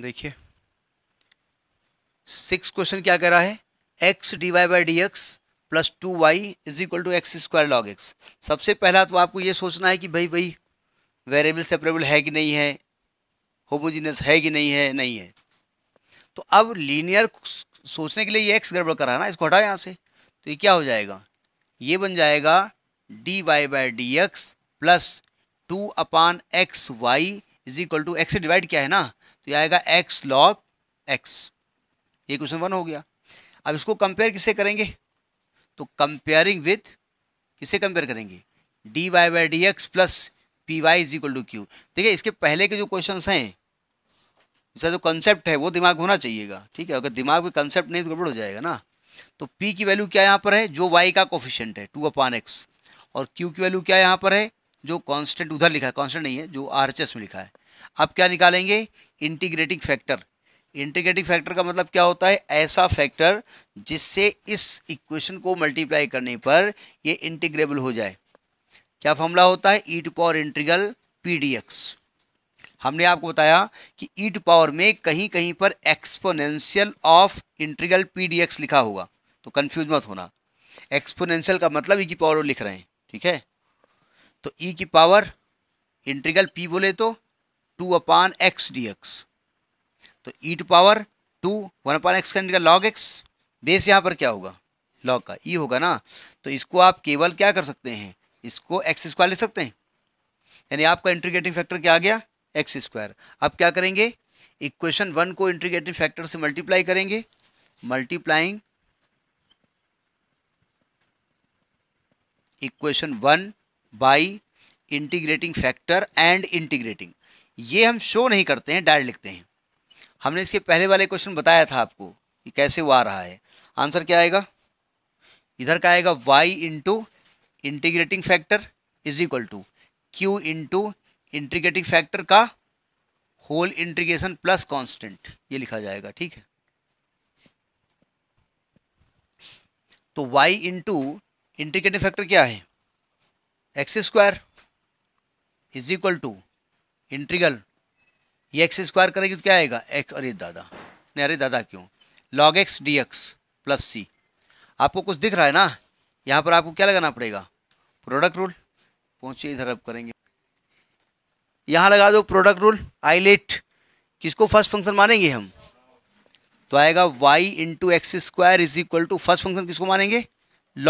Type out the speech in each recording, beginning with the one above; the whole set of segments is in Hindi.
देखिए सिक्स क्वेश्चन क्या कह रहा है x d y by d x plus two y is equal to x square log x सबसे पहला तो आपको ये सोचना है कि भाई भाई वेरिएबल सेपरेबल है कि नहीं है होमोजीनियस है कि नहीं है नहीं है तो अब लीनियर सोचने के लिए ये एक्स गड़बड़ कर रहा है ना इसको हटा यहाँ से तो ये क्या हो जाएगा ये बन जाएगा d y by d x plus two upon x y is equal to x से डिवाइड किया है ना तो यह आएगा एक्स लॉग एक्स ये क्वेश्चन वन हो गया अब इसको कंपेयर किससे करेंगे तो कंपेयरिंग विथ किससे कंपेयर करेंगे d y by d x plus p y is equal to q देखिए इसके पहले के जो क्वेश्चन हैं इसका जो कंसेप्ट है वो दिमाग होना चाहिएगा ठीक है अगर दिमाग में कंसेप्ट नहीं तो गड़बड़ हो जाएगा ना तो पी की वैल्यू क्या यहाँ पर है जो वाई का कोफिशेंट है टू अपान एक्स और क्यू की वैल्यू क्या यहाँ पर है जो कांस्टेंट उधर लिखा है कांस्टेंट नहीं है जो आर में लिखा है अब क्या निकालेंगे इंटीग्रेटिंग फैक्टर इंटीग्रेटिंग फैक्टर का मतलब क्या होता है ऐसा फैक्टर जिससे इस इक्वेशन को मल्टीप्लाई करने पर ये इंटीग्रेबल हो जाए क्या फॉर्मूला होता है e to power integral p d x हमने आपको बताया कि ई टू पावर में कहीं कहीं पर exponential of integral p d x लिखा होगा तो कन्फ्यूज मत होना एक्सपोनेंशियल का मतलब ई की पावर लिख रहे हैं ठीक है तो ई e की पावर इंटीग्रल पी बोले तो two upon x d x तो e to power two one upon x का इंटीग्रल लॉग एक्स बेस यहाँ पर क्या होगा लॉग का ई e होगा ना तो इसको आप केवल क्या कर सकते हैं इसको एक्स स्क्वायर ले सकते हैं यानी आपका इंटीग्रेटिंग फैक्टर क्या आ गया एक्स स्क्वायर आप क्या करेंगे इक्वेशन वन को इंटीग्रेटिंग फैक्टर से मल्टीप्लाई करेंगे multiplying equation one by integrating factor and integrating ये हम शो नहीं करते हैं डायरेक्ट लिखते हैं हमने इसके पहले वाले क्वेश्चन बताया था आपको कि कैसे वो आ रहा है आंसर क्या आएगा इधर का आएगा y into integrating factor is equal to q into integrating factor का होल इंटीग्रेशन प्लस कांस्टेंट ये लिखा जाएगा ठीक है तो y इंटू इंटीग्रेटिंग फैक्टर क्या है x square is equal to integral ये एक्स स्क्वायर करेंगे तो क्या आएगा एक्स अरे दादा नहीं अरे दादा क्यों log x d x plus C आपको कुछ दिख रहा है ना यहाँ पर आपको क्या लगाना पड़ेगा प्रोडक्ट रूल पहुँचे इधर अब करेंगे यहाँ लगा दो प्रोडक्ट रूल आई लेट किसको फर्स्ट फंक्शन मानेंगे हम तो आएगा y into x square is equal to first function किसको मानेंगे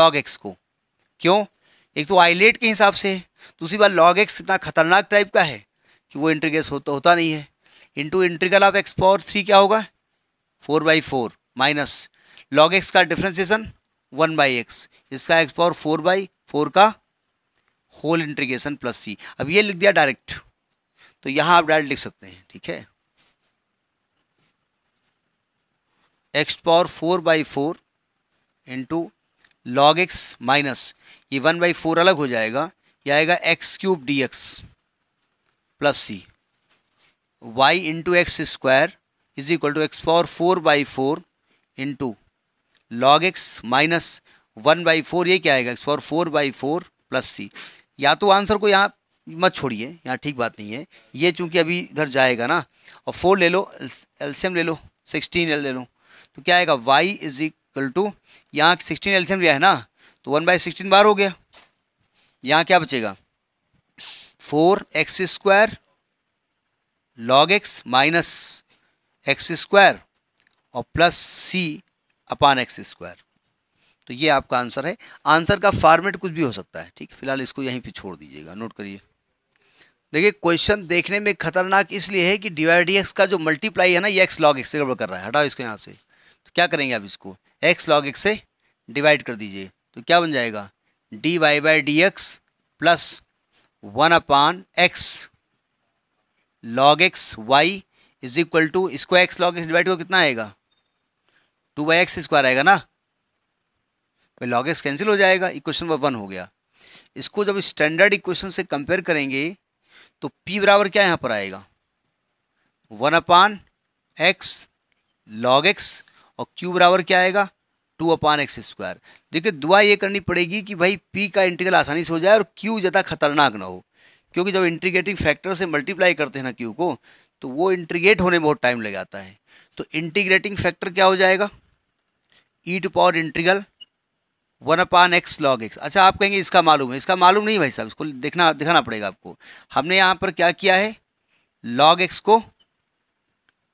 लॉग एक्स को क्यों एक तो आईलेट के हिसाब से है दूसरी बात लॉग एक्स इतना खतरनाक टाइप का है कि वो इंट्रीगेस होता होता नहीं है into integral of x power three क्या होगा four by four minus log x का डिफ्रेंसिएशन वन बाई एक्स इसका x power four by four का होल इंट्रीगेशन प्लस सी अब ये लिख दिया डायरेक्ट तो यहाँ आप डायरेक्ट लिख सकते हैं ठीक है x power four by four into log x minus ये वन बाई फोर अलग हो जाएगा ये आएगा x cube d x plus C y into x square is equal to x power four by four into log x minus one by four ये क्या आएगा x power four by four plus C या तो आंसर को यहाँ मत छोड़िए यहाँ ठीक बात नहीं है ये चूंकि अभी इधर जाएगा ना और फोर ले लो एल्शियम ले लो सिक्सटीन एल ले लो तो क्या आएगा वाई इज इक्वल टू यहाँ सिक्सटीन एल्शियम लिया है ना तो वन बाई सिक्सटीन बार हो गया यहाँ क्या बचेगा four x square log x minus x square और प्लस सी अपान एक्स स्क्वायर तो ये आपका आंसर है आंसर का फॉर्मेट कुछ भी हो सकता है ठीक फिलहाल इसको यहीं पे छोड़ दीजिएगा नोट करिए देखिए क्वेश्चन देखने में खतरनाक इसलिए है कि डिवाइड एक्स का जो मल्टीप्लाई है ना ये एक्स लॉग एक्स से गड़बड़ कर रहा है हटाओ इसको यहाँ से तो क्या करेंगे आप इसको एक्स लॉग एक्स से डिवाइड कर दीजिए तो क्या बन जाएगा d y by d x plus one upon x log x y is equal to इसको एक्स लॉग एक्स डिवाइड को कितना आएगा टू बाई एक्स स्क्वायर आएगा ना तो लॉग एक्स कैंसिल हो जाएगा इक्वेशन नंबर वन हो गया इसको जब स्टैंडर्ड इक्वेशन से कंपेयर करेंगे तो पी बराबर क्या यहाँ पर आएगा one upon x log x और क्यू बराबर क्या आएगा टू अपान एक्स स्क्वायर देखिए दुआ ये करनी पड़ेगी कि भाई पी का इंटीग्रल आसानी से हो जाए और क्यू ज़्यादा खतरनाक ना हो क्योंकि जब इंटीग्रेटिंग फैक्टर से मल्टीप्लाई करते हैं ना क्यू को तो वो इंटीग्रेट होने में बहुत टाइम लग जाता है तो इंटीग्रेटिंग फैक्टर क्या हो जाएगा e to power integral one upon x log x अच्छा आप कहेंगे इसका मालूम है इसका मालूम नहीं भाई साहब इसको देखना दिखाना पड़ेगा आपको हमने यहाँ पर क्या किया है लॉग एक्स को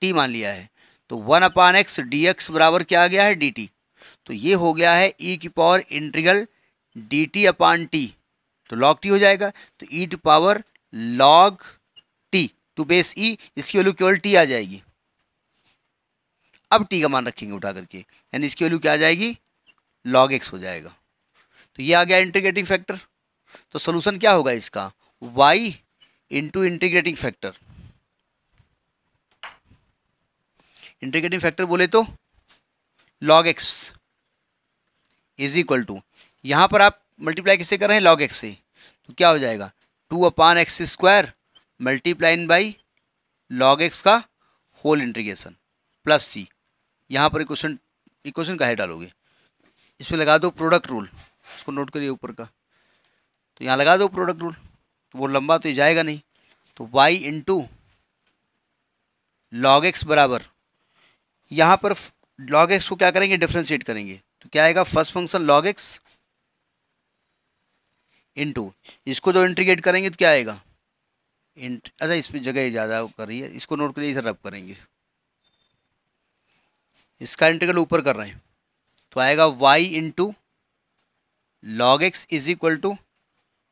टी मान लिया है तो one upon x d x बराबर क्या आ गया है डी टी तो ये हो गया है ई e की power integral d t upon t तो लॉग टी हो जाएगा तो e to power log t to base e इसकी वैल्यू केवल टी आ जाएगी अब टी का मान रखेंगे उठा करके यानी इसकी वैल्यू क्या आ जाएगी लॉग एक्स हो जाएगा तो ये आ गया इंटीग्रेटिंग फैक्टर तो सोल्यूशन क्या होगा इसका y into integrating factor integrating factor बोले तो log x is equal to यहाँ पर आप मल्टीप्लाई किससे कर रहे हैं लॉग एक्स से तो क्या हो जाएगा two upon x square multiplying by log x का होल इंटीग्रेशन प्लस सी यहाँ पर इक्वेशन इक्वेशन का है डालोगे इसमें लगा दो प्रोडक्ट रूल इसको नोट करिए ऊपर का तो यहाँ लगा दो प्रोडक्ट रूल तो वो लंबा तो जाएगा नहीं तो वाई इंटू लॉग एक्स बराबर यहाँ पर लॉग एक्स को क्या करेंगे डिफ्रेंशिएट करेंगे क्या आएगा first function log x into इसको जो इंट्रीगेट करेंगे तो क्या आएगा इंट अच्छा इस पर जगह ज़्यादा कर रही है इसको नोट करिए इसे रब करेंगे इसका इंटीग्रल ऊपर कर रहे हैं तो आएगा y into log x is equal to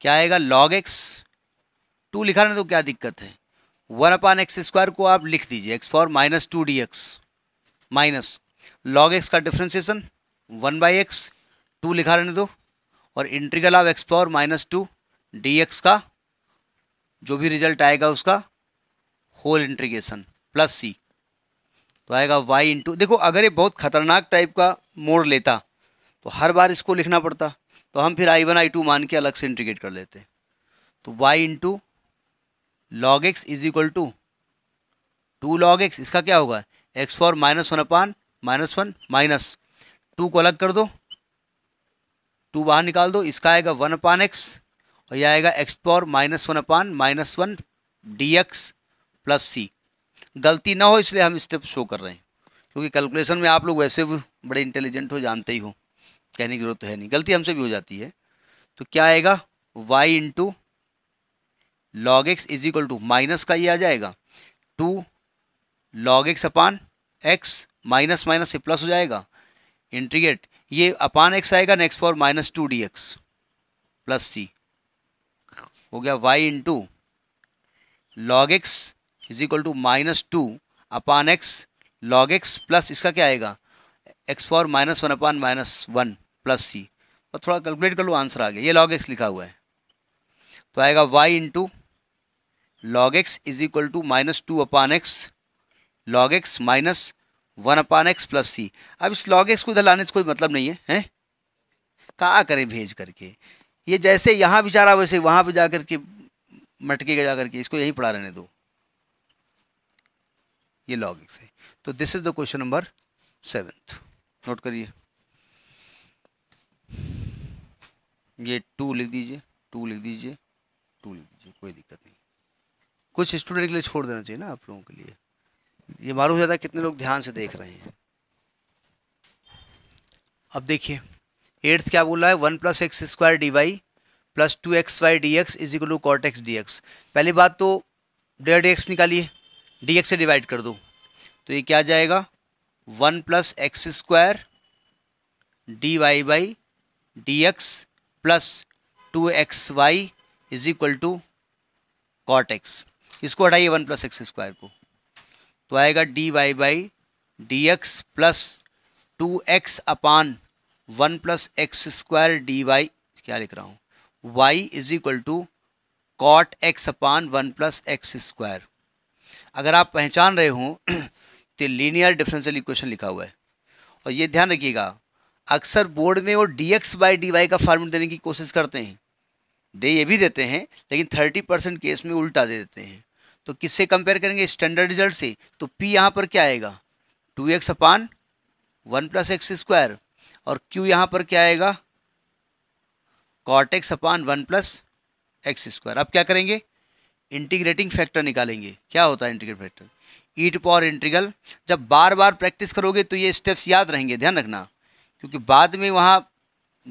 क्या आएगा लॉग एक्स टू लिखा ना तो क्या दिक्कत है वन अपान एक्स स्क्वायर को आप लिख दीजिए x for minus two d x minus log x का differentiation one by x two लिखा रहने दो और integral of x power minus two d x का जो भी रिजल्ट आएगा उसका होल इंट्रीगेशन प्लस सी तो आएगा वाई इंटू देखो अगर ये बहुत खतरनाक टाइप का मोड़ लेता तो हर बार इसको लिखना पड़ता तो हम फिर आई वन आई टू मान के अलग से इंट्रीगेट कर लेते तो y into log x is equal to two log x इसका क्या होगा x for minus one upon minus one minus two को अलग कर दो टू बाहर निकाल दो इसका आएगा वन अपान एक्स और यह आएगा x power minus one upon minus one d x plus c गलती ना हो इसलिए हम स्टेप शो कर रहे हैं क्योंकि कैलकुलेशन में आप लोग वैसे भी बड़े इंटेलिजेंट हो जानते ही हो कहने की जरूरत तो है नहीं गलती हमसे भी हो जाती है तो क्या आएगा y into log x is equal to minus का ये आ जाएगा two log x upon x minus minus से प्लस हो जाएगा इंट्रीगेट ये अपान एक्स आएगा next for minus two d x plus c हो गया y into log x is equal to minus two upon x log x plus इसका क्या आएगा x for minus one upon minus one plus c और थोड़ा कैलकुलेट कर लो आंसर आ गया ये लॉग एक्स लिखा हुआ है तो आएगा y into log x is equal to minus two upon x log x minus one upon x plus सी अब इस लॉग एक्स को इधर लाने से कोई मतलब नहीं है हैं कहा करें भेज करके ये जैसे यहाँ भी जा रहा वैसे वहाँ भी जा करके मटकेगा जा करके इसको यहीं पढ़ा रहने दो ये लॉग एक्स है तो this is the question number seventh note करिए ये टू लिख दीजिए टू लिख दीजिए टू लिख दीजिए कोई दिक्कत नहीं कुछ स्टूडेंट के लिए छोड़ देना चाहिए ना आप लोगों के लिए ये मालूम ज़्यादा कितने लोग ध्यान से देख रहे हैं अब देखिए एट्थ क्या बोला है one plus x square d y plus two x y d x is equal to cot x d x पहली बात तो डेढ़ डी एक्स निकालिए डी एक्स से डिवाइड कर दो तो ये क्या जाएगा one plus x square d y by d x plus two x y is equal to cot x इसको हटाइए वन प्लस एक्स स्क्वायर को तो आएगा d y by d x plus two x upon one plus x square d y क्या लिख रहा हूँ y is equal to cot x upon one plus x square अगर आप पहचान रहे हों तो लीनियर डिफरेंशियल इक्वेशन लिखा हुआ है और ये ध्यान रखिएगा अक्सर बोर्ड में वो d x by d y का फार्मूला देने की कोशिश करते हैं दे ये भी देते हैं लेकिन थर्टी परसेंट केस में उल्टा दे देते हैं तो किससे कंपेयर करेंगे स्टैंडर्ड रिजल्ट से तो पी यहाँ पर क्या आएगा two x upon one plus x square और क्यू यहाँ पर क्या आएगा cot x upon one plus x square अब क्या करेंगे इंटीग्रेटिंग फैक्टर निकालेंगे क्या होता है integrate factor e to power integral जब बार बार प्रैक्टिस करोगे तो ये स्टेप्स याद रहेंगे ध्यान रखना क्योंकि बाद में वहाँ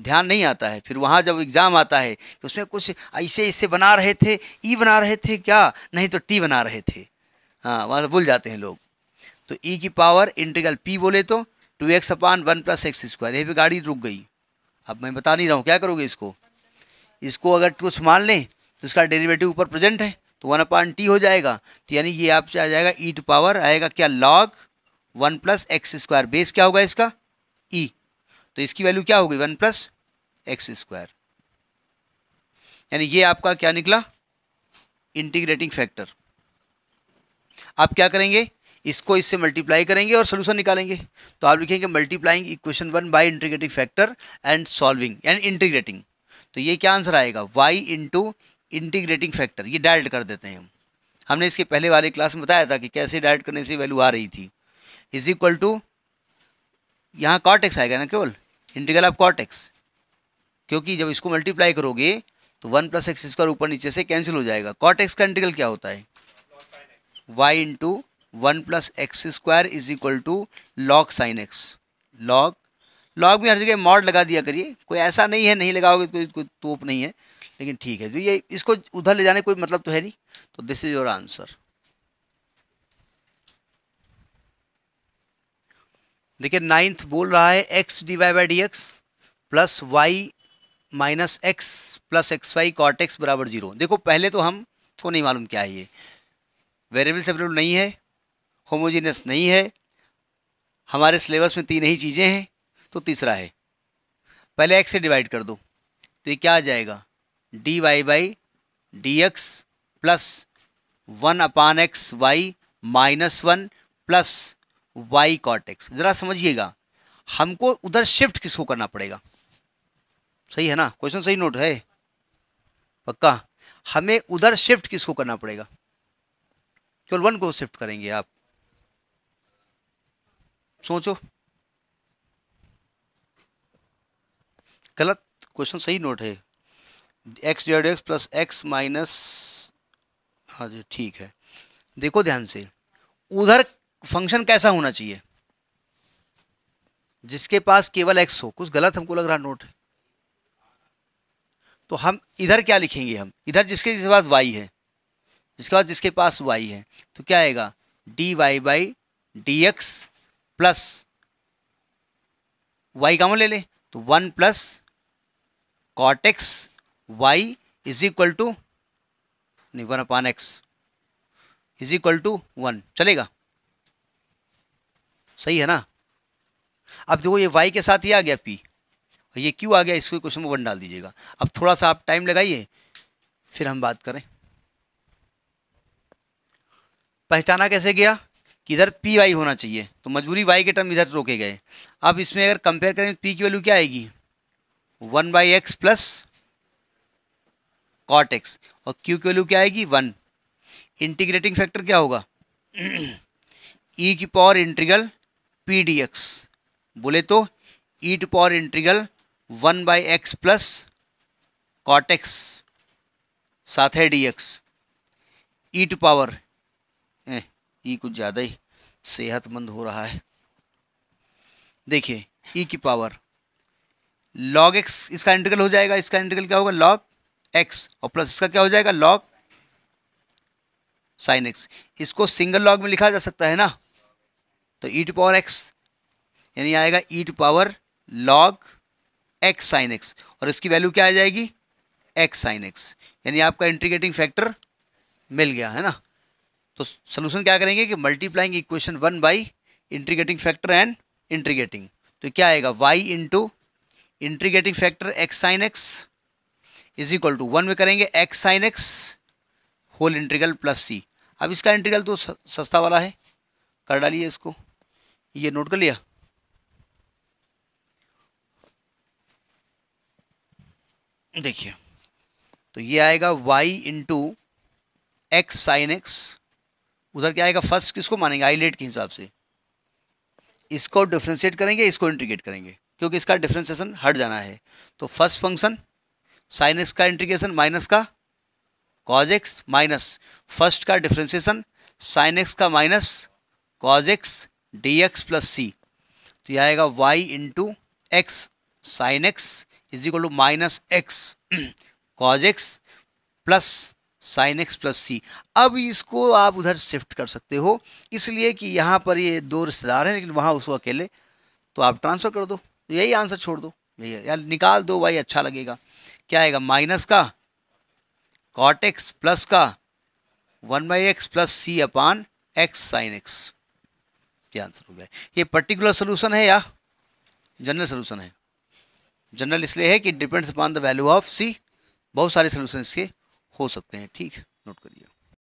ध्यान नहीं आता है फिर वहाँ जब एग्ज़ाम आता है तो उसमें कुछ ऐसे ऐसे बना रहे थे ई बना रहे थे क्या नहीं तो टी बना रहे थे हाँ वहाँ से तो भूल जाते हैं लोग तो ई e की पावर इंटीग्रल पी बोले तो two x upon one plus x square यही पर गाड़ी रुक गई अब मैं बता नहीं रहा हूँ क्या करोगे इसको इसको अगर कुछ मान लें तो इसका डेरिवेटिव ऊपर प्रेजेंट है तो वन अपान टी हो जाएगा तो यानी ये आपसे आ जाएगा ई टू पावर आएगा क्या log one plus x square base क्या होगा इसका ई e। तो इसकी वैल्यू क्या होगी वन प्लस एक्स स्क्वायर यानी ये आपका क्या निकला इंटीग्रेटिंग फैक्टर आप क्या करेंगे इसको इससे मल्टीप्लाई करेंगे और सोल्यूशन निकालेंगे तो आप लिखेंगे multiplying equation one by integrating factor and solving and integrating तो ये क्या आंसर आएगा वाई इंटू इंटीग्रेटिंग फैक्टर ये डायरेक्ट कर देते हैं हम हमने इसके पहले वाले क्लास में बताया था कि कैसे डायरेक्ट करने से वैल्यू आ रही थी इज इक्वल टू यहाँ कॉटेक्स आएगा ना केवल इंटीग्रल ऑफ कॉट एक्स क्योंकि जब इसको मल्टीप्लाई करोगे तो वन प्लस एक्स स्क्वायर ऊपर नीचे से कैंसिल हो जाएगा कॉट एक्स का इंटीग्रल क्या होता है y into one plus x square is equal to log sine x log log भी हर जगह मॉड लगा दिया करिए कोई ऐसा नहीं है नहीं लगाओगे तो कोई तोप नहीं है लेकिन ठीक है तो ये इसको उधर ले जाने कोई मतलब तो है नहीं तो दिस इज़ योर आंसर देखिए नाइन्थ बोल रहा है x d y by d x plus y minus x plus x y cot x बराबर जीरो देखो पहले तो हम को नहीं मालूम क्या है ये वेरिएबल सेपरेबल नहीं है होमोजीनियस नहीं है हमारे सिलेबस में तीन ही चीज़ें हैं तो तीसरा है पहले एक्स से डिवाइड कर दो तो ये क्या आ जाएगा d y by d x plus one upon x y minus one plus y cot x ज़रा समझिएगा हमको उधर शिफ्ट किसको करना पड़ेगा सही है ना क्वेश्चन सही नोट है पक्का हमें उधर शिफ्ट किसको करना पड़ेगा केवल वन को शिफ्ट करेंगे आप सोचो गलत क्वेश्चन सही नोट है एक्स डेड एक्स प्लस एक्स माइनस हाँ जी ठीक है देखो ध्यान से उधर फंक्शन कैसा होना चाहिए जिसके पास केवल एक्स हो कुछ गलत हमको लग रहा नोट है तो हम इधर क्या लिखेंगे हम इधर जिसके जिसके पास वाई है जिसके पास जिसके पास वाई है तो क्या आएगा d y by d x plus y का ले ले तो one plus cot x y is equal to नहीं one upon x is equal to one चलेगा सही है ना अब देखो ये वाई के साथ ही आ गया पी और ये क्यों आ गया इसको क्वेश्चन में वन डाल दीजिएगा अब थोड़ा सा आप टाइम लगाइए फिर हम बात करें पहचाना कैसे गया कि इधर पी वाई होना चाहिए तो मजबूरी वाई के टर्म इधर रोके गए अब इसमें अगर कंपेयर करें तो पी की वैल्यू क्या आएगी one by x plus cot x और क्यू की वैल्यू क्या आएगी वन इंटीग्रेटिंग फैक्टर क्या होगा ई e की power integral p d x बोले तो e to power integral one by x plus cot x साथ है d x e to power e कुछ ज़्यादा ही सेहतमंद हो रहा है देखिए ई की पावर लॉग एक्स इसका इंटीग्रल हो जाएगा इसका इंटीग्रल क्या होगा लॉग एक्स और प्लस इसका क्या हो जाएगा लॉग साइन एक्स इसको सिंगल लॉग में लिखा जा सकता है ना तो ई टू पावर एक्स यानी आएगा e to power log x sine x और इसकी वैल्यू क्या आ जाएगी एक्स साइन एक्स यानी आपका इंटीग्रेटिंग फैक्टर मिल गया है ना तो सोल्यूशन क्या करेंगे कि multiplying equation one by integrating factor and integrating तो क्या आएगा y into integrating factor x sine x is equal to one में करेंगे x sine x whole integral plus सी अब इसका इंटीग्रल तो सस्ता वाला है कर डालिए इसको ये नोट कर लिया देखिए तो ये आएगा y into x sine x उधर क्या आएगा फर्स्ट किसको मानेंगे आईलेट के हिसाब से इसको डिफ्रेंशिएट करेंगे इसको इंट्रीगेट करेंगे क्योंकि इसका डिफ्रेंसिएशन हट जाना है तो फर्स्ट फंक्शन साइन एक्स का इंट्रीगेशन माइनस का कॉज एक्स माइनस फर्स्ट का डिफ्रेंसिएशन साइन एक्स का minus cos x d x plus c तो यह आएगा y into x sine x is equal to minus x cos x plus sine x plus सी अब इसको आप उधर शिफ्ट कर सकते हो इसलिए कि यहाँ पर ये दो रिश्तेदार हैं लेकिन वहाँ उसको अकेले तो आप ट्रांसफ़र कर दो तो यही आंसर छोड़ दो यही यार निकाल दो वाई अच्छा लगेगा क्या आएगा माइनस का कॉट एक्स प्लस का one by x plus C upon x sine x ये आंसर हो गया ये पर्टिकुलर सोल्यूशन है या जनरल सोल्यूशन है जनरल इसलिए है कि depends upon the value of c बहुत सारे सोल्यूशन इसके हो सकते हैं ठीक नोट करिए